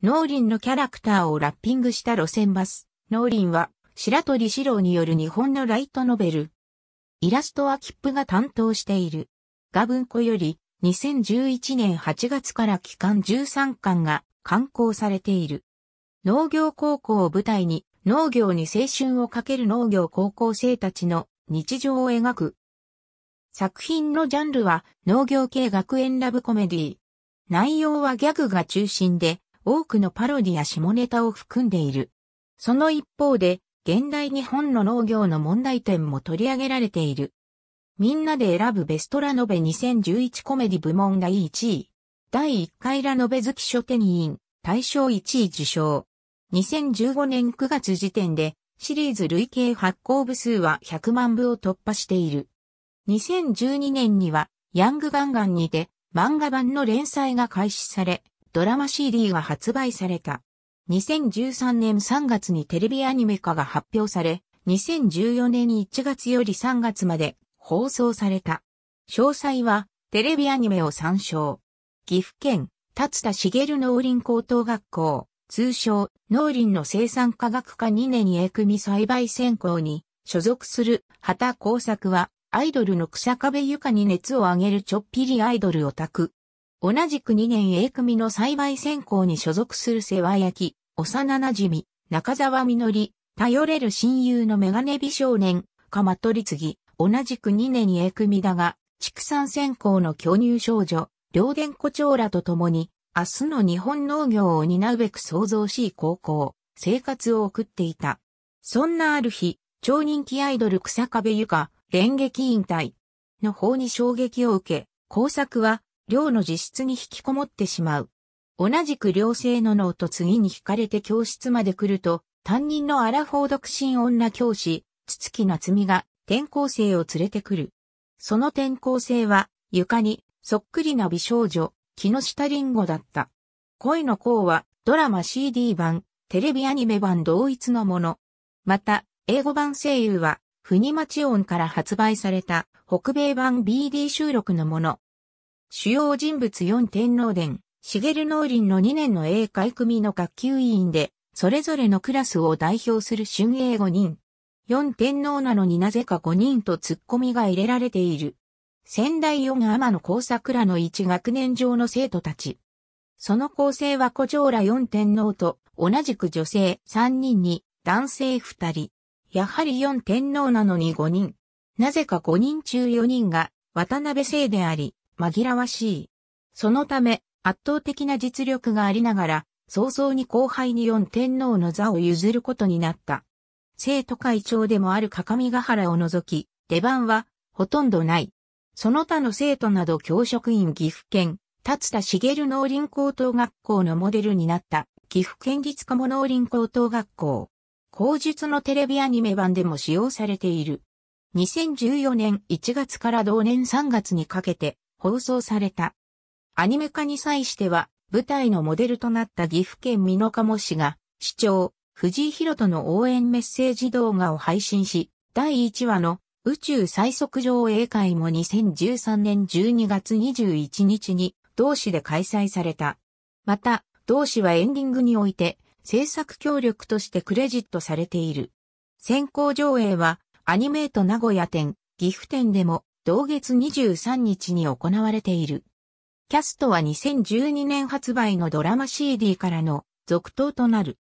農林のキャラクターをラッピングした路線バス。農林は白鳥四郎による日本のライトノベル。イラストは切符が担当している。ガ文庫より2011年8月から期間13巻が刊行されている。農業高校を舞台に農業に青春をかける農業高校生たちの日常を描く。作品のジャンルは農業系学園ラブコメディ。内容はギャグが中心で、多くのパロディや下ネタを含んでいる。その一方で、現代日本の農業の問題点も取り上げられている。みんなで選ぶベストラノベ2011コメディ部門第1位。第1回ラノベ好き書店員、大賞1位受賞。2015年9月時点で、シリーズ累計発行部数は100万部を突破している。2012年には、ヤングガンガンにて、漫画版の連載が開始され、ドラマ CD が発売された。2013年3月にテレビアニメ化が発表され、2014年1月より3月まで放送された。詳細はテレビアニメを参照。岐阜県、立田茂農林高等学校、通称、農林の生産科学科2年 A 組栽培専攻に所属する畑工作は、アイドルの草壁床に熱を上げるちょっぴりアイドルオタク、同じく2年 A 組の栽培専攻に所属する世話焼き、幼馴染、中沢みのり、頼れる親友のメガネ美少年、かまとりつぎ、同じく2年 A 組だが、畜産専攻の巨乳少女、両伝子長らと共に、明日の日本農業を担うべく創造しい高校、生活を送っていた。そんなある日、超人気アイドル草壁ゆか、連撃引退の方に衝撃を受け、工作は寮の自室に引きこもってしまう。同じく寮生の脳と次に惹かれて教室まで来ると、担任のアラフォー独身女教師、筒木夏美が転校生を連れてくる。その転校生は、床に、そっくりな美少女、木下りんごだった。恋の子は、ドラマ CD 版、テレビアニメ版同一のもの。また、英語版声優は、国町音から発売された北米版 BD 収録のもの。主要人物四天皇殿、茂農林の2年の英会組の学級委員で、それぞれのクラスを代表する春英5人。四天皇なのになぜか5人と突っ込みが入れられている。仙台四天の高桜の一学年上の生徒たち。その構成は古城ら四天皇と同じく女性三人に男性二人。やはり四天皇なのに五人。なぜか五人中四人が渡辺姓であり、紛らわしい。そのため、圧倒的な実力がありながら、早々に後輩に四天皇の座を譲ることになった。生徒会長でもある各務原を除き、出番はほとんどない。その他の生徒など教職員岐阜県、立田茂農林高等学校のモデルになった岐阜県立鴨農林高等学校。口述のテレビアニメ版でも使用されている。2014年1月から同年3月にかけて、放送された。アニメ化に際しては、舞台のモデルとなった岐阜県美濃加茂市が、市長、藤井博人の応援メッセージ動画を配信し、第1話の宇宙最速上映会も2013年12月21日に同市で開催された。また、同市はエンディングにおいて制作協力としてクレジットされている。先行上映はアニメート名古屋店、岐阜店でも同月23日に行われている。キャストは2012年発売のドラマ CD からの続投となる。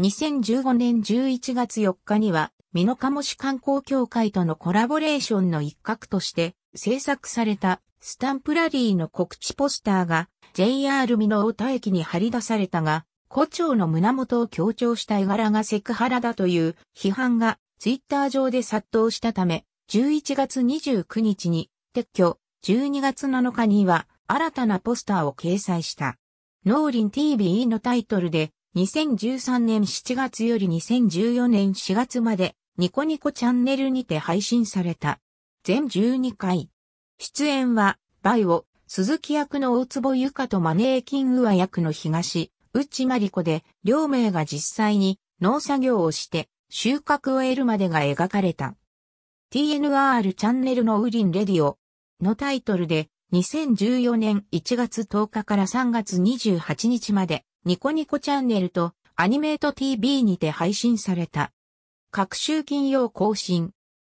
2015年11月4日には、美濃モ市観光協会とのコラボレーションの一角として制作されたスタンプラリーの告知ポスターが JR 美濃大田駅に貼り出されたが、胡蝶の胸元を強調した絵柄がセクハラだという批判がツイッター上で殺到したため、11月29日に撤去、12月7日には新たなポスターを掲載した。農林 t v のタイトルで2013年7月より2014年4月までニコニコチャンネルにて配信された。全12回。出演は、バイオ、鈴木役の大坪ゆかとマネーキングは役の東、内真理子で、両名が実際に農作業をして収穫を得るまでが描かれた。TNR チャンネルのウリンレディオのタイトルで2014年1月10日から3月28日までニコニコチャンネルとアニメート TV にて配信された。各週金曜更新。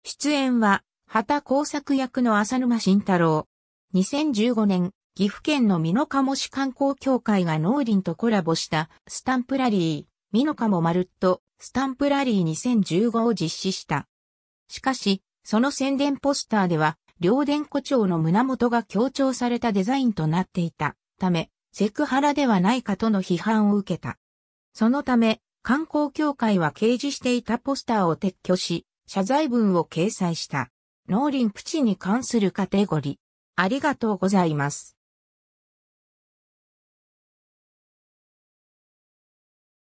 出演は、畑工作役の浅沼慎太郎。2015年、岐阜県の美濃茂市観光協会が農林とコラボしたスタンプラリー、美濃茂まるっとスタンプラリー2015を実施した。しかし、その宣伝ポスターでは、両電誇張の胸元が強調されたデザインとなっていたため、セクハラではないかとの批判を受けた。そのため、観光協会は掲示していたポスターを撤去し、謝罪文を掲載した。農林プチに関するカテゴリー。ありがとうございます。